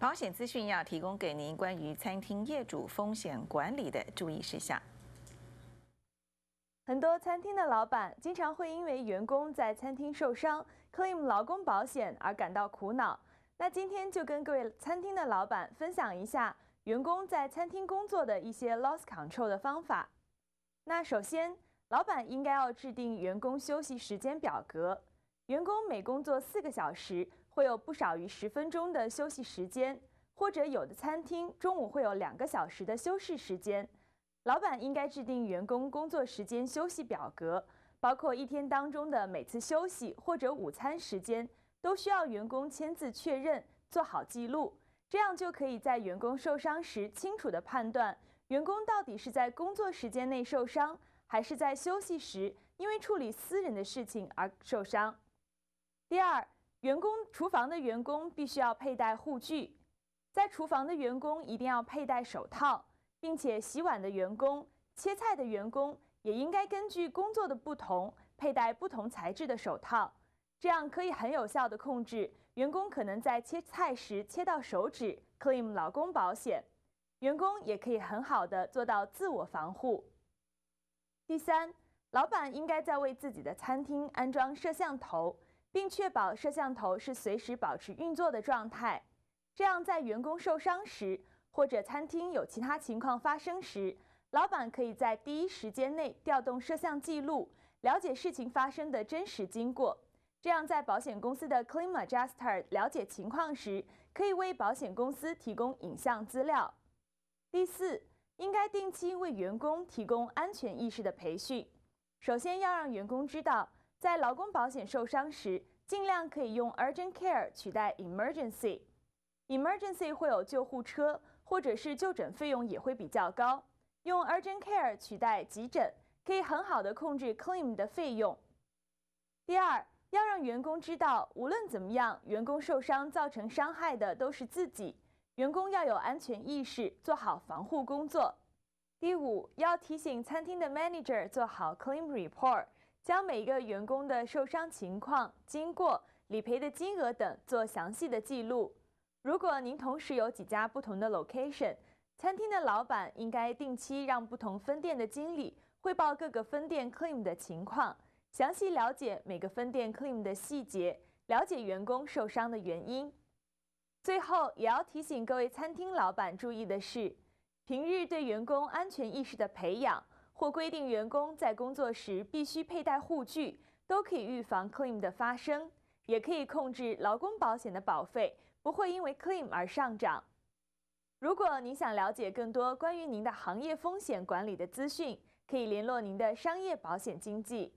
保险资讯要提供给您关于餐厅业主风险管理的注意事项。很多餐厅的老板经常会因为员工在餐厅受伤、claim 劳工保险而感到苦恼。那今天就跟各位餐厅的老板分享一下员工在餐厅工作的一些 loss control 的方法。那首先，老板应该要制定员工休息时间表格，员工每工作四个小时。会有不少于十分钟的休息时间，或者有的餐厅中午会有两个小时的休息时间。老板应该制定员工工作时间休息表格，包括一天当中的每次休息或者午餐时间，都需要员工签字确认，做好记录，这样就可以在员工受伤时清楚地判断员工到底是在工作时间内受伤，还是在休息时因为处理私人的事情而受伤。第二。员工厨房的员工必须要佩戴护具，在厨房的员工一定要佩戴手套，并且洗碗的员工、切菜的员工也应该根据工作的不同佩戴不同材质的手套，这样可以很有效的控制员工可能在切菜时切到手指，claim 老公保险，员工也可以很好的做到自我防护。第三，老板应该在为自己的餐厅安装摄像头。并确保摄像头是随时保持运作的状态，这样在员工受伤时或者餐厅有其他情况发生时，老板可以在第一时间内调动摄像记录，了解事情发生的真实经过。这样在保险公司的 claim adjuster 了解情况时，可以为保险公司提供影像资料。第四，应该定期为员工提供安全意识的培训，首先要让员工知道。在劳工保险受伤时，尽量可以用 urgent care 取代 emergency。emergency 会有救护车，或者是就诊费用也会比较高。用 urgent care 取代急诊，可以很好的控制 claim 的费用。第二，要让员工知道，无论怎么样，员工受伤造成伤害的都是自己。员工要有安全意识，做好防护工作。第五，要提醒餐厅的 manager 做好 claim report。将每一个员工的受伤情况、经过、理赔的金额等做详细的记录。如果您同时有几家不同的 location，餐厅的老板应该定期让不同分店的经理汇报各个分店 claim 的情况，详细了解每个分店 claim 的细节，了解员工受伤的原因。最后，也要提醒各位餐厅老板注意的是，平日对员工安全意识的培养。或规定员工在工作时必须佩戴护具，都可以预防 claim 的发生，也可以控制劳工保险的保费不会因为 claim 而上涨。如果您想了解更多关于您的行业风险管理的资讯，可以联络您的商业保险经纪。